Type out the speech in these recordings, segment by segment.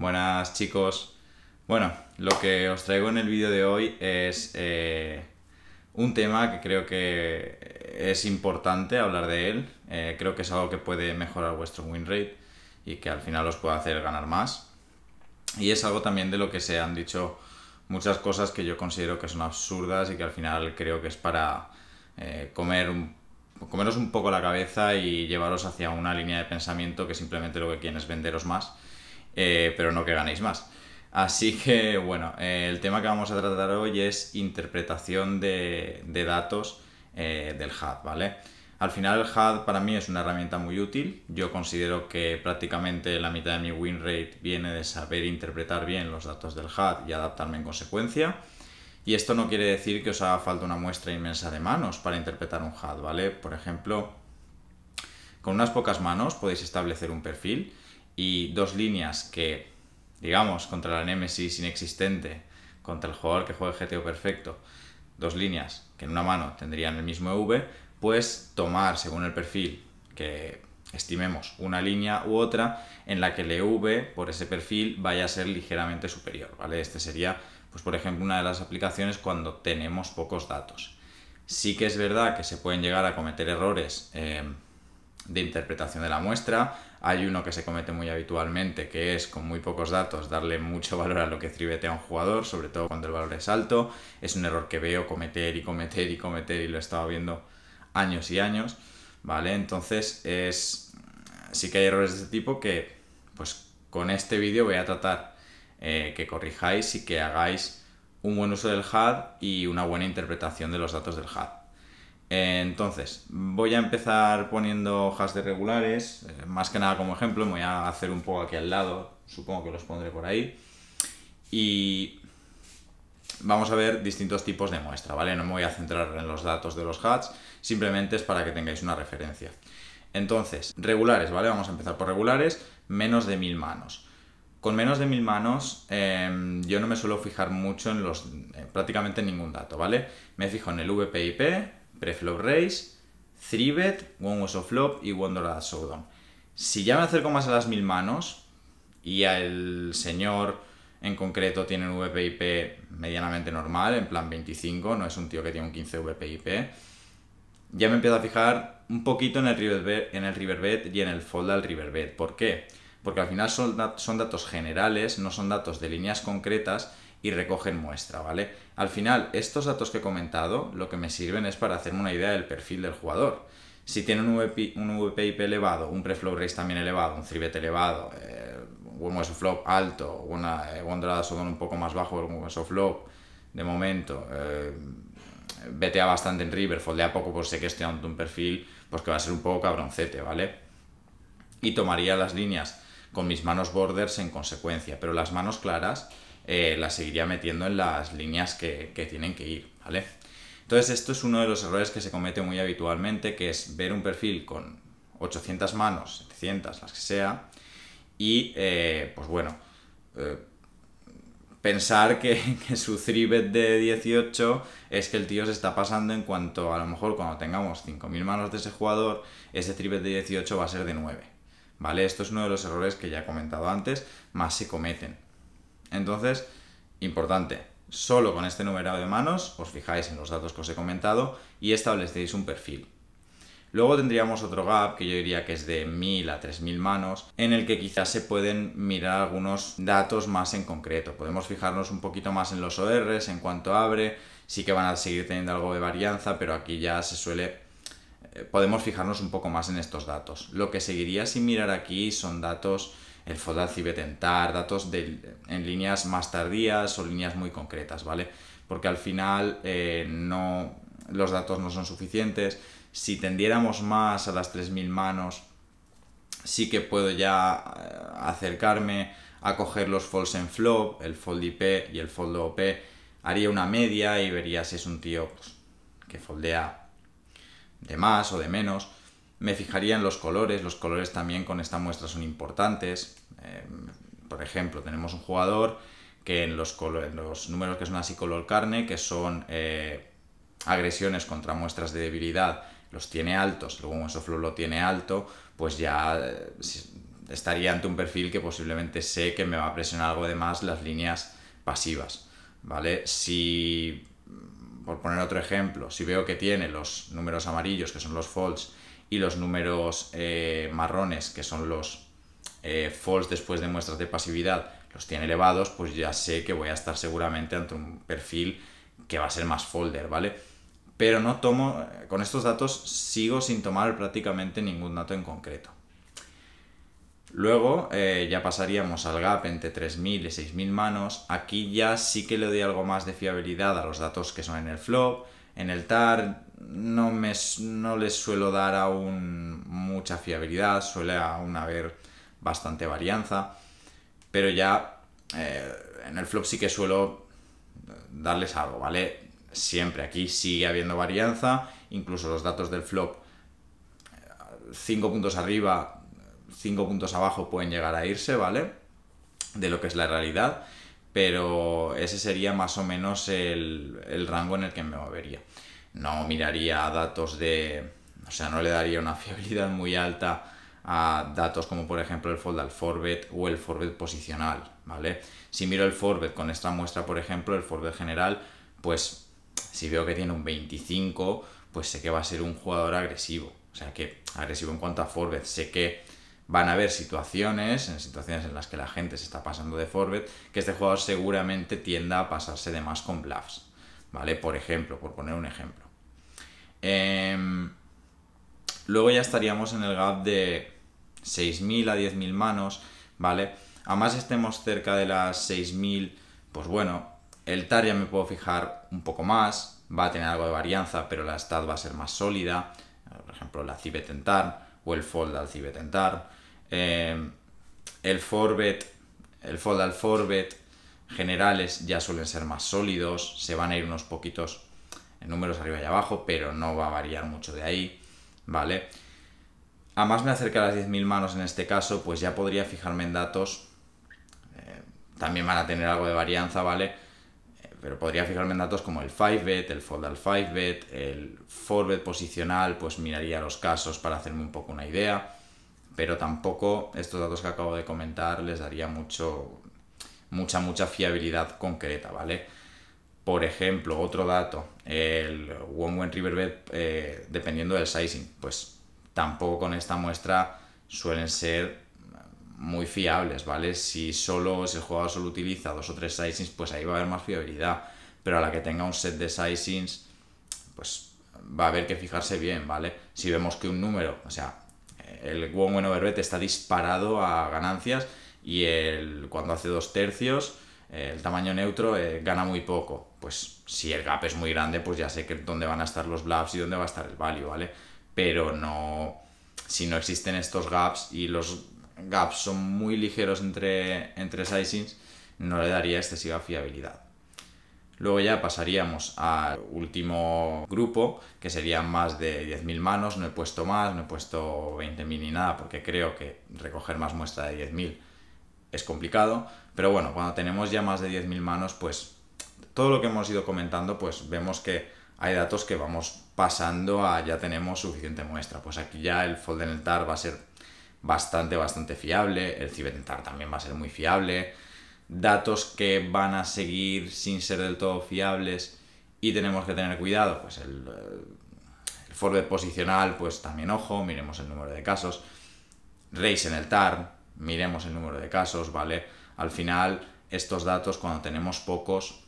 Buenas chicos. Bueno, lo que os traigo en el vídeo de hoy es eh, un tema que creo que es importante hablar de él. Eh, creo que es algo que puede mejorar vuestro win rate y que al final os puede hacer ganar más. Y es algo también de lo que se han dicho muchas cosas que yo considero que son absurdas y que al final creo que es para eh, comer comeros un poco la cabeza y llevaros hacia una línea de pensamiento que simplemente lo que quieren es venderos más eh, pero no que ganéis más. Así que bueno, eh, el tema que vamos a tratar hoy es interpretación de, datos eh, del HUD, ¿vale? Al final el HUD para mí es una herramienta muy útil. Yo considero que prácticamente la mitad de mi win rate viene de saber interpretar bien los datos del HUD y adaptarme en consecuencia. Y esto no quiere decir que os haga falta una muestra inmensa de manos para interpretar un HUD, ¿vale? Por ejemplo, con unas pocas manos podéis establecer un perfil y dos líneas que, digamos, contra la Nemesis inexistente, contra el jugador que juega GTO perfecto, dos líneas que en una mano tendrían el mismo EV, pues tomar según el perfil que estimemos una línea u otra en la que el EV por ese perfil vaya a ser ligeramente superior, ¿vale? Este sería, pues por ejemplo, una de las aplicaciones cuando tenemos pocos datos. Sí que es verdad que se pueden llegar a cometer errores eh, de interpretación de la muestra, hay uno que se comete muy habitualmente, que es con muy pocos datos darle mucho valor a lo que a un jugador, sobre todo cuando el valor es alto. Es un error que veo cometer y cometer y cometer y lo he estado viendo años y años, ¿vale? Entonces es... Sí que hay errores de este tipo que, pues con este vídeo voy a tratar eh, que corrijáis y que hagáis un buen uso del HAD y una buena interpretación de los datos del HAD. Entonces, voy a empezar poniendo hash de regulares, eh, más que nada como ejemplo, me voy a hacer un poco aquí al lado, supongo que los pondré por ahí. Y vamos a ver distintos tipos de muestra, ¿vale? No me voy a centrar en los datos de los hats, simplemente es para que tengáis una referencia. Entonces, regulares, ¿vale? Vamos a empezar por regulares, menos de mil manos. Con menos de mil manos em, yo no me suelo fijar mucho en los prácticamente ningún dato, ¿vale? Me fijo en el VPIP, Preflop Race, 3bet, One uso of Flop y One Dollar Showdown. Si ya me acerco más a las mil manos y al señor en concreto tiene un VPIP medianamente normal, en plan 25, no es un tío que tiene un 15 VPIP, ya me empiezo a fijar un poquito en el riverbet en el y en el fold al riverbed. ¿Por qué? Porque al final son datos generales, no son datos de líneas concretas y recogen muestra, ¿vale? Al final, estos datos que he comentado lo que me sirven es para hacerme una idea del perfil del jugador. Si tiene un, elevado, un preflow race también elevado, un 3 elevado, eh, un US flop alto, una eh, un poco más bajo, un flop de momento, eh, bastante en river, foldea poco, por sé que estoy ante un perfil pues que va a ser un poco cabroncete, ¿vale? Y tomaría las líneas con mis manos borders en consecuencia, pero las manos claras eh, la seguiría metiendo en las líneas que, tienen que ir, ¿vale? Entonces esto es uno de los errores que se comete muy habitualmente, que es ver un perfil con 800 manos, 700, las que sea, y eh, pues bueno, eh, pensar que, su 3 bet de 18 es que el tío se está pasando en cuanto a lo mejor cuando tengamos 5.000 manos de ese jugador, ese 3 bet de 18 va a ser de 9. ¿Vale? Esto es uno de los errores que ya he comentado antes, más se cometen. Entonces, importante, solo con este numerado de manos os fijáis en los datos que os he comentado y establecéis un perfil. Luego tendríamos otro gap que yo diría que es de 1000 a 3000 manos, en el que quizás se pueden mirar algunos datos más en concreto. Podemos fijarnos un poquito más en los ORs, en cuanto abre, sí que van a seguir teniendo algo de varianza, pero aquí ya se suele... Eh, podemos fijarnos un poco más en estos datos. Lo que seguiría sin mirar aquí son datos el foldar cibetentar, tentar datos en líneas más tardías o líneas muy concretas, ¿vale? Porque al final eh, no, los datos no son suficientes. Si tendiéramos más a las 3.000 manos, sí que puedo ya eh, acercarme a coger los Folds en flop, el fold IP y el fold OP. Haría una media y vería si es un tío pues, que foldea de más o de menos. Me fijaría en los colores, los colores también con esta muestra son importantes. Em, por ejemplo, tenemos un jugador que en los, los, números que son así color carne, que son eh, agresiones contra muestras de debilidad, los tiene altos, luego un soflo lo tiene alto, pues ya eh, estaría ante un perfil que posiblemente sé que me va a presionar algo de más las líneas pasivas, ¿vale? Si, por poner otro ejemplo, si veo que tiene los números amarillos, que son los false y los números eh, marrones, que son los eh, después de muestras de pasividad los tiene elevados, pues ya sé que voy a estar seguramente ante un perfil que va a ser más folder, ¿vale? Pero no tomo, con estos datos sigo sin tomar prácticamente ningún dato en concreto. Luego eh, ya pasaríamos al gap entre 3.000 y 6.000 manos. Aquí ya sí que le doy algo más de fiabilidad a los datos que son en el flop. En el TAR no, me, no les suelo dar aún mucha fiabilidad, suele aún haber bastante varianza, pero ya eh, en el flop sí que suelo darles algo, ¿vale? Siempre aquí sigue habiendo varianza, incluso los datos del flop 5 eh, puntos arriba, 5 puntos abajo pueden llegar a irse, ¿vale? De lo que es la realidad, pero ese sería más o menos el, el rango en el que me movería. No miraría datos de... O sea, no le daría una fiabilidad muy alta a datos como por ejemplo el fold al forbet o el forbet posicional, ¿vale? Si miro el forbet con esta muestra, por ejemplo, el forbet general, pues si veo que tiene un 25, pues sé que va a ser un jugador agresivo. O sea que agresivo en cuanto a forbet, sé que van a haber situaciones, en situaciones en las que la gente se está pasando de forbet, que este jugador seguramente tienda a pasarse de más con bluffs, ¿vale? Por ejemplo, por poner un ejemplo. Em, Luego ya estaríamos en el gap de 6.000 a 10.000 manos, ¿vale? Además, estemos cerca de las 6.000, pues bueno, el TAR ya me puedo fijar un poco más, va a tener algo de varianza, pero la STAT va a ser más sólida, por ejemplo, la Cibetentar o el Fold al Cibetentar. Eh, el Forbet, el Fold al Forbet generales ya suelen ser más sólidos, se van a ir unos poquitos números arriba y abajo, pero no va a variar mucho de ahí. ¿vale? A más me acerque a las 10.000 manos en este caso, pues ya podría fijarme en datos. Eh, también van a tener algo de varianza, ¿vale? Eh, pero podría fijarme en datos como el 5-bet, el fold al 5-bet, el 4-bet posicional, pues miraría los casos para hacerme un poco una idea. Pero tampoco estos datos que acabo de comentar les daría mucho, mucha, mucha fiabilidad concreta, ¿vale? Por ejemplo, otro dato, el One One Riverbed, eh, dependiendo del sizing, pues tampoco con esta muestra suelen ser muy fiables, ¿vale? Si solo ese el jugador solo utiliza dos o tres sizings, pues ahí va a haber más fiabilidad. Pero a la que tenga un set de sizings, pues va a haber que fijarse bien, ¿vale? Si vemos que un número, o sea, el one Wen está disparado a ganancias y el cuando hace dos tercios el tamaño neutro eh, gana muy poco. Pues si el gap es muy grande, pues ya sé que dónde van a estar los blabs y dónde va a estar el value, ¿vale? Pero no. Si no existen estos gaps y los gaps son muy ligeros entre, entre sizings, no le daría excesiva fiabilidad. Luego ya pasaríamos al último grupo, que serían más de 10.000 manos. No he puesto más, no he puesto 20.000 ni nada, porque creo que recoger más muestra de 10.000 es complicado, pero bueno, cuando tenemos ya más de 10.000 manos, pues todo lo que hemos ido comentando, pues vemos que hay datos que vamos pasando a ya tenemos suficiente muestra. Pues aquí ya el fold en el TAR va a ser bastante, bastante fiable, el TAR también va a ser muy fiable, datos que van a seguir sin ser del todo fiables y tenemos que tener cuidado, pues el, el forward posicional, pues también ojo, miremos el número de casos, Race en el TAR, miremos el número de casos, ¿vale? Al final, estos datos, cuando tenemos pocos,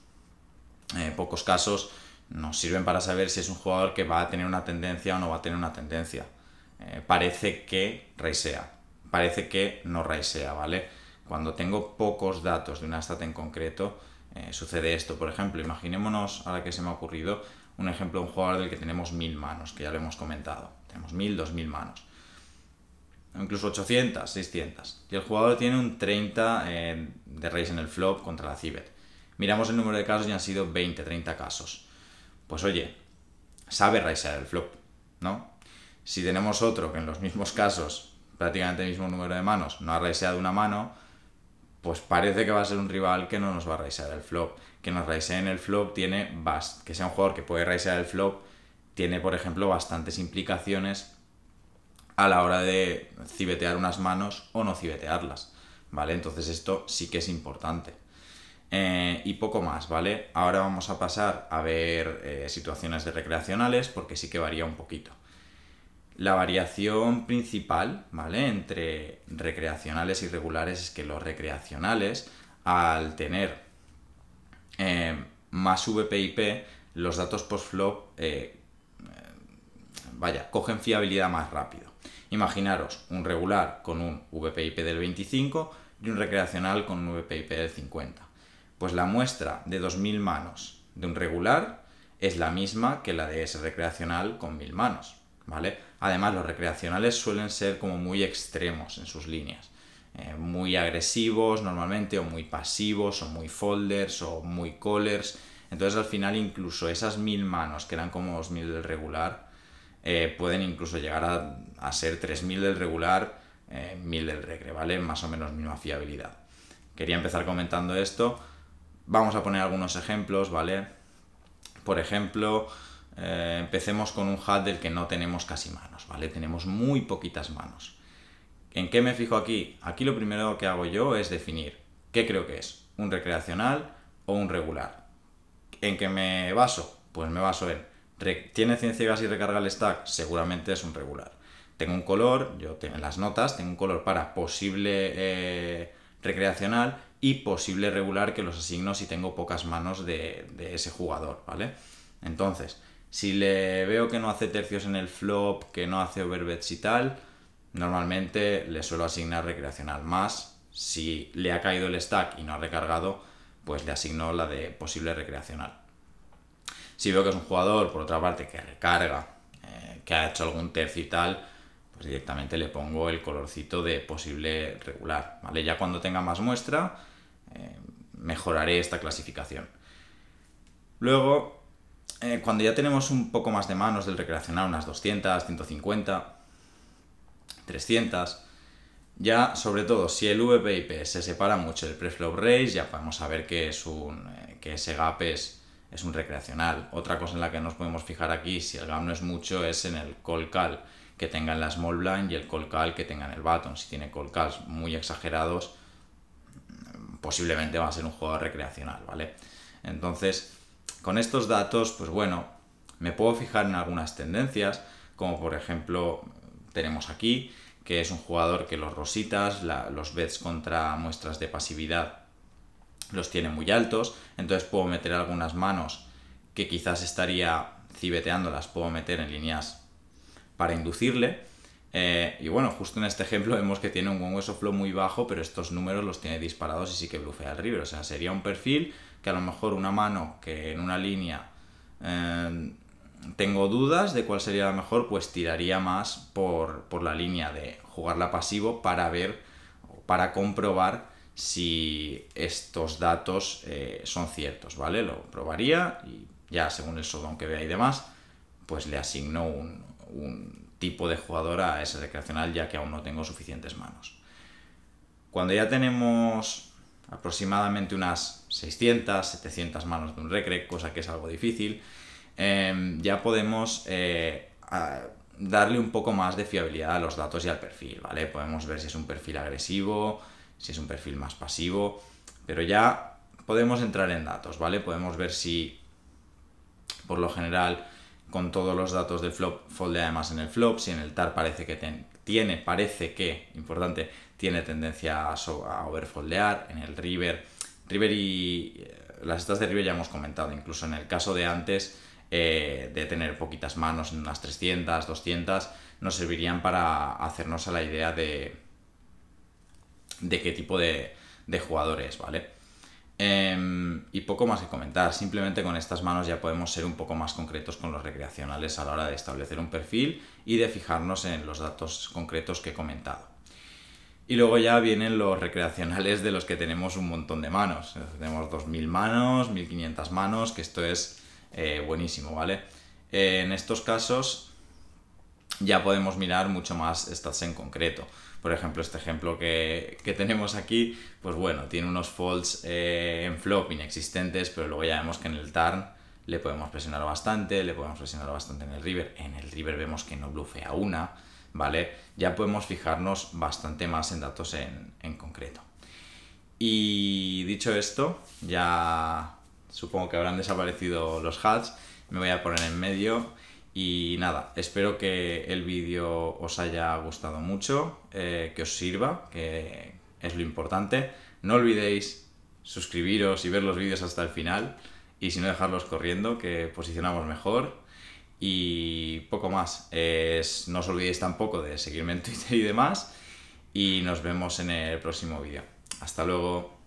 eh, pocos casos, nos sirven para saber si es un jugador que va a tener una tendencia o no va a tener una tendencia. Eh, parece que raisea, parece que no raisea, ¿vale? Cuando tengo pocos datos de una stat en concreto, eh, sucede esto. Por ejemplo, imaginémonos, ahora que se me ha ocurrido, un ejemplo de un jugador del que tenemos mil manos, que ya lo hemos comentado. Tenemos mil, dos mil manos incluso 800, 600. Y el jugador tiene un 30 eh, de raise en el flop contra la Cibet. Miramos el número de casos y han sido 20, 30 casos. Pues oye, sabe raisear el flop, ¿no? Si tenemos otro que en los mismos casos, prácticamente el mismo número de manos, no ha raiseado una mano, pues parece que va a ser un rival que no nos va a raisear el flop. Que nos raisee en el flop tiene, que sea un jugador que puede raisear el flop, tiene por ejemplo bastantes implicaciones a la hora de cibetear unas manos o no cibetearlas, ¿vale? Entonces esto sí que es importante. Eh, y poco más, ¿vale? Ahora vamos a pasar a ver eh, situaciones de recreacionales porque sí que varía un poquito. La variación principal, ¿vale? Entre recreacionales y regulares es que los recreacionales, al tener eh, más VPIP, los datos post-flop, vaya, cogen fiabilidad más rápido, Imaginaros un regular con un VPIP del 25 y un recreacional con un VPIP del 50. Pues la muestra de 2.000 manos de un regular es la misma que la de ese recreacional con 1.000 manos, ¿vale? Además, los recreacionales suelen ser como muy extremos en sus líneas. Eh, muy agresivos normalmente, o muy pasivos, o muy folders, o muy callers. Entonces al final incluso esas 1.000 manos, que eran como 2000 del regular, eh, pueden incluso llegar a, ser 3.000 del regular, 1.000 eh, del recre, ¿vale? Más o menos misma fiabilidad. Quería empezar comentando esto. Vamos a poner algunos ejemplos, ¿vale? Por ejemplo, eh, empecemos con un hat del que no tenemos casi manos, ¿vale? Tenemos muy poquitas manos. ¿En qué me fijo aquí? Aquí lo primero que hago yo es definir qué creo que es, un recreacional o un regular. ¿En qué me baso? Pues me baso en ¿Tiene ciencia y y recarga el stack? Seguramente es un regular. Tengo un color, yo tengo las notas, tengo un color para posible eh, recreacional y posible regular que los asigno si tengo pocas manos de, ese jugador, ¿vale? Entonces, si le veo que no hace tercios en el flop, que no hace overbets y tal, normalmente le suelo asignar recreacional más. Si le ha caído el stack y no ha recargado, pues le asigno la de posible recreacional. Si veo que es un jugador, por otra parte, que recarga, eh, que ha hecho algún tercio y tal, pues directamente le pongo el colorcito de posible regular, ¿vale? Ya cuando tenga más muestra, eh, mejoraré esta clasificación. Luego, eh, cuando ya tenemos un poco más de manos del recreacional, unas 200, 150, 300, ya sobre todo si el VPIP se separa mucho del Preflow race, ya podemos saber que, es un, que ese gap es es un recreacional. Otra cosa en la que nos podemos fijar aquí, si el GAM no es mucho, es en el colcal call que tenga en la small blind y el colcal call que tenga en el baton Si tiene colcals muy exagerados, posiblemente va a ser un jugador recreacional, ¿vale? Entonces, con estos datos, pues bueno, me puedo fijar en algunas tendencias, como por ejemplo tenemos aquí, que es un jugador que los rositas, los bets contra muestras de pasividad los tiene muy altos, entonces puedo meter algunas manos que quizás estaría cibeteando, las puedo meter en líneas para inducirle. Eh, y bueno, justo en este ejemplo vemos que tiene un buen hueso flow muy bajo, pero estos números los tiene disparados y sí que blufea el river. O sea, sería un perfil que a lo mejor una mano que en una línea eh, tengo dudas de cuál sería la mejor, pues tiraría más por, por la línea de jugarla pasivo para ver, para comprobar si estos datos eh, son ciertos, ¿vale? Lo probaría y ya según el sodón que vea y demás, pues le asigno un, tipo de jugadora a ese recreacional ya que aún no tengo suficientes manos. Cuando ya tenemos aproximadamente unas 600, 700 manos de un recre, cosa que es algo difícil, em, ya podemos eh, darle un poco más de fiabilidad a los datos y al perfil, ¿vale? Podemos ver si es un perfil agresivo, si es un perfil más pasivo, pero ya podemos entrar en datos, ¿vale? Podemos ver si, por lo general, con todos los datos del flop, foldea además en el flop, si en el TAR parece que tiene, parece que, importante, tiene tendencia a, overfoldear, en el river, river y... Eh, las estas de river ya hemos comentado, incluso en el caso de antes, eh, de tener poquitas manos, en unas 300, 200, nos servirían para hacernos a la idea de, de qué tipo de, jugadores, ¿vale? Em, y poco más que comentar, simplemente con estas manos ya podemos ser un poco más concretos con los recreacionales a la hora de establecer un perfil y de fijarnos en los datos concretos que he comentado. Y luego ya vienen los recreacionales de los que tenemos un montón de manos. Tenemos 2.000 manos, 1.500 manos, que esto es eh, buenísimo, ¿vale? Eh, en estos casos ya podemos mirar mucho más stats en concreto. Por ejemplo, este ejemplo que, tenemos aquí, pues bueno, tiene unos folds eh, en flop inexistentes, pero luego ya vemos que en el turn le podemos presionar bastante, le podemos presionar bastante en el river. En el river vemos que no blufea una, ¿vale? Ya podemos fijarnos bastante más en datos en, en concreto. Y dicho esto, ya supongo que habrán desaparecido los hats, me voy a poner en medio y nada, espero que el vídeo os haya gustado mucho, eh, que os sirva, que es lo importante. No olvidéis suscribiros y ver los vídeos hasta el final y si no dejarlos corriendo, que posicionamos mejor. Y poco más. no os olvidéis tampoco de seguirme en Twitter y demás. Y nos vemos en el próximo vídeo. Hasta luego.